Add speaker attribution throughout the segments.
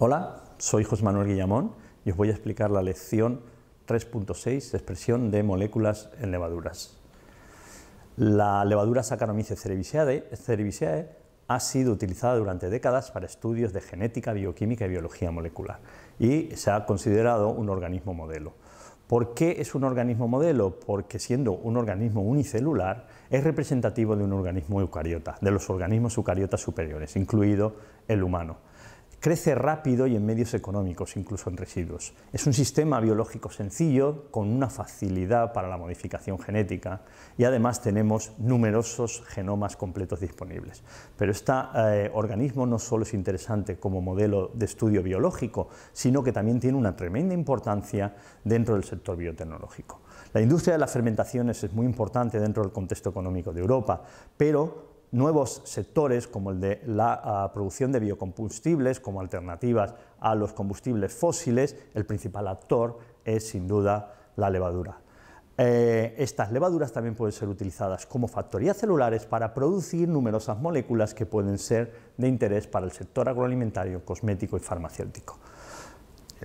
Speaker 1: Hola, soy José Manuel Guillamón y os voy a explicar la lección 3.6, expresión de moléculas en levaduras. La levadura Saccharomyces cerevisiae ha sido utilizada durante décadas para estudios de genética, bioquímica y biología molecular y se ha considerado un organismo modelo. ¿Por qué es un organismo modelo? Porque siendo un organismo unicelular es representativo de un organismo eucariota, de los organismos eucariotas superiores, incluido el humano. Crece rápido y en medios económicos, incluso en residuos. Es un sistema biológico sencillo, con una facilidad para la modificación genética y además tenemos numerosos genomas completos disponibles. Pero este eh, organismo no solo es interesante como modelo de estudio biológico, sino que también tiene una tremenda importancia dentro del sector biotecnológico. La industria de las fermentaciones es muy importante dentro del contexto económico de Europa, pero nuevos sectores como el de la ah, producción de biocombustibles como alternativas a los combustibles fósiles, el principal actor es sin duda la levadura. Eh, estas levaduras también pueden ser utilizadas como factorías celulares para producir numerosas moléculas que pueden ser de interés para el sector agroalimentario, cosmético y farmacéutico.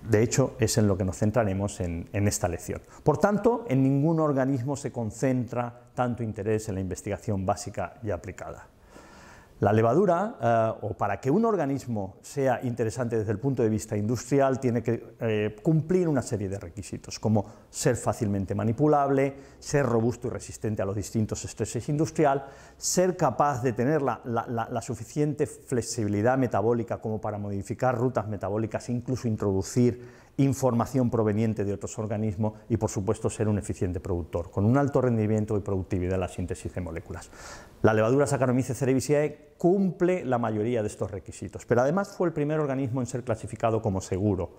Speaker 1: De hecho, es en lo que nos centraremos en, esta lección. Por tanto, en ningún organismo se concentra tanto interés en la investigación básica y aplicada. La levadura, eh, o para que un organismo sea interesante desde el punto de vista industrial, tiene que eh, cumplir una serie de requisitos, como ser fácilmente manipulable, ser robusto y resistente a los distintos estreses industrial, ser capaz de tener la, suficiente flexibilidad metabólica como para modificar rutas metabólicas, e incluso introducir información proveniente de otros organismos y, por supuesto, ser un eficiente productor, con un alto rendimiento y productividad en la síntesis de moléculas. La levadura Saccharomyces cerevisiae cumple la mayoría de estos requisitos, pero además fue el primer organismo en ser clasificado como seguro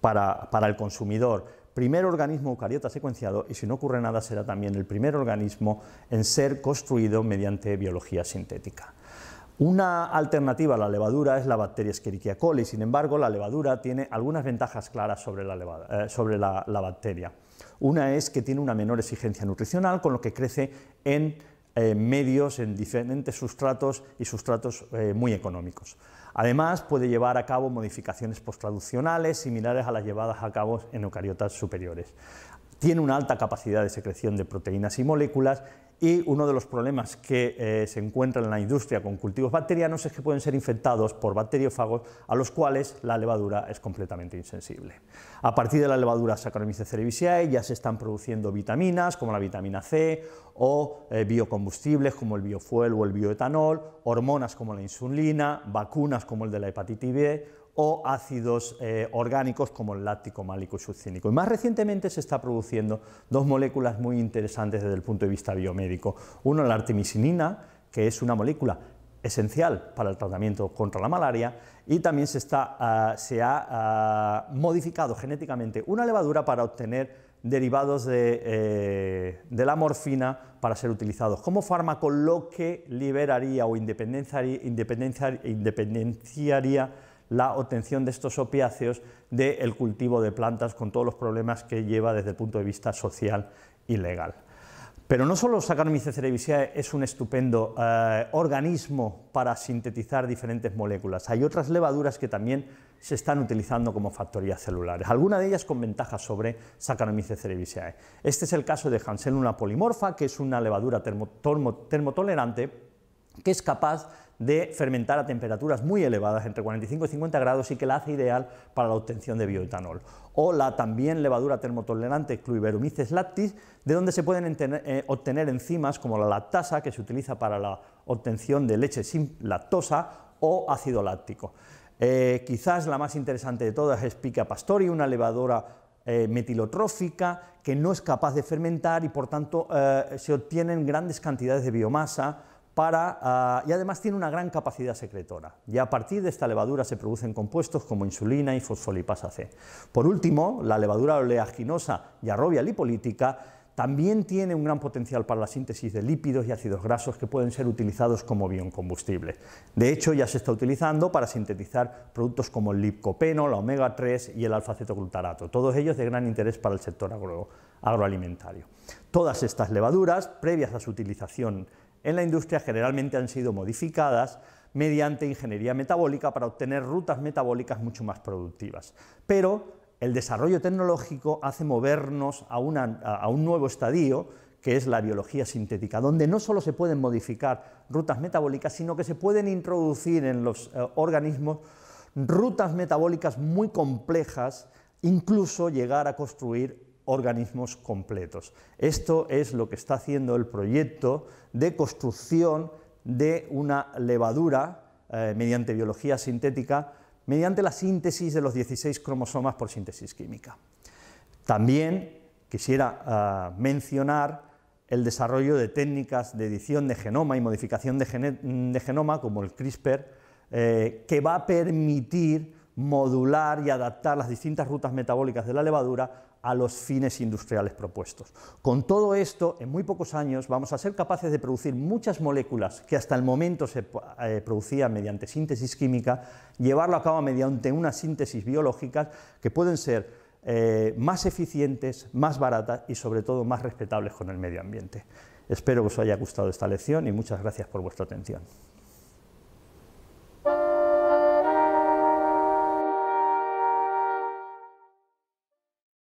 Speaker 1: para, para el consumidor, primer organismo eucariota secuenciado y si no ocurre nada será también el primer organismo en ser construido mediante biología sintética. Una alternativa a la levadura es la bacteria Escherichia coli, sin embargo la levadura tiene algunas ventajas claras sobre la, eh, bacteria. Una es que tiene una menor exigencia nutricional, con lo que crece en eh, medios, en diferentes sustratos y sustratos eh, muy económicos. Además, puede llevar a cabo modificaciones postraduccionales similares a las llevadas a cabo en eucariotas superiores tiene una alta capacidad de secreción de proteínas y moléculas y uno de los problemas que eh, se encuentra en la industria con cultivos bacterianos es que pueden ser infectados por bacteriófagos a los cuales la levadura es completamente insensible. A partir de la levadura Saccharomyces cerevisiae ya se están produciendo vitaminas como la vitamina C o eh, biocombustibles como el biofuel o el bioetanol, hormonas como la insulina, vacunas como el de la hepatitis B o ácidos eh, orgánicos como el láctico, málico y succínico. Y más recientemente se está produciendo dos moléculas muy interesantes desde el punto de vista biomédico. Uno, la artemisinina, que es una molécula esencial para el tratamiento contra la malaria y también se, ah, ha ah, modificado genéticamente una levadura para obtener derivados eh, de, la morfina para ser utilizados como fármaco, lo que liberaría o independenciaría la obtención de estos opiáceos del cultivo de plantas con todos los problemas que lleva desde el punto de vista social y legal. Pero no solo Saccharomyces cerevisiae es un estupendo eh, organismo para sintetizar diferentes moléculas, hay otras levaduras que también se están utilizando como factorías celulares, algunas de ellas con ventajas sobre Saccharomyces cerevisiae. Este es el caso de una polimorfa, que es una levadura termotolerante que es capaz de fermentar a temperaturas muy elevadas, entre 45 y 50 grados, y que la hace ideal para la obtención de bioetanol. O la también levadura termotolerante cluiverumices lactis, de donde se pueden eh, obtener enzimas como la lactasa, que se utiliza para la obtención de leche sin lactosa, o ácido láctico. Eh, quizás la más interesante de todas es Pica pastori, una levadura eh, metilotrófica que no es capaz de fermentar y por tanto se obtienen grandes cantidades de biomasa Ah, y además tiene una gran capacidad secretora. Y a partir de esta levadura se producen compuestos como insulina y fosfolipasa C. Por último, la levadura oleaginosa y arrobia lipolítica también tiene un gran potencial para la síntesis de lípidos y ácidos grasos que pueden ser utilizados como biocombustible. De hecho, ya se está utilizando para sintetizar productos como el lipcopeno, la omega 3 y el alfa-cetoglutarato, todos ellos de gran interés para el sector agroalimentario. Todas estas levaduras, previas a su utilización en la industria generalmente han sido modificadas mediante ingeniería metabólica para obtener rutas metabólicas mucho más productivas. Pero el desarrollo tecnológico hace movernos a, un nuevo estadio que es la biología sintética, donde no solo se pueden modificar rutas metabólicas, sino que se pueden introducir en los eh, organismos rutas metabólicas muy complejas, incluso llegar a construir organismos completos. Esto es lo que está haciendo el proyecto de construcción de una levadura eh, mediante biología sintética, mediante la síntesis de los 16 cromosomas por síntesis química. También quisiera eh, mencionar el desarrollo de técnicas de edición de genoma y modificación de, genoma, como el CRISPR, eh, que va a permitir modular y adaptar las distintas rutas metabólicas de la levadura a los fines industriales propuestos. Con todo esto, en muy pocos años vamos a ser capaces de producir muchas moléculas que hasta el momento se eh, producían mediante síntesis química, llevarlo a cabo mediante una síntesis biológica que pueden ser eh, más eficientes, más baratas y sobre todo más respetables con el medio ambiente. Espero que os haya gustado esta lección y muchas gracias por vuestra atención.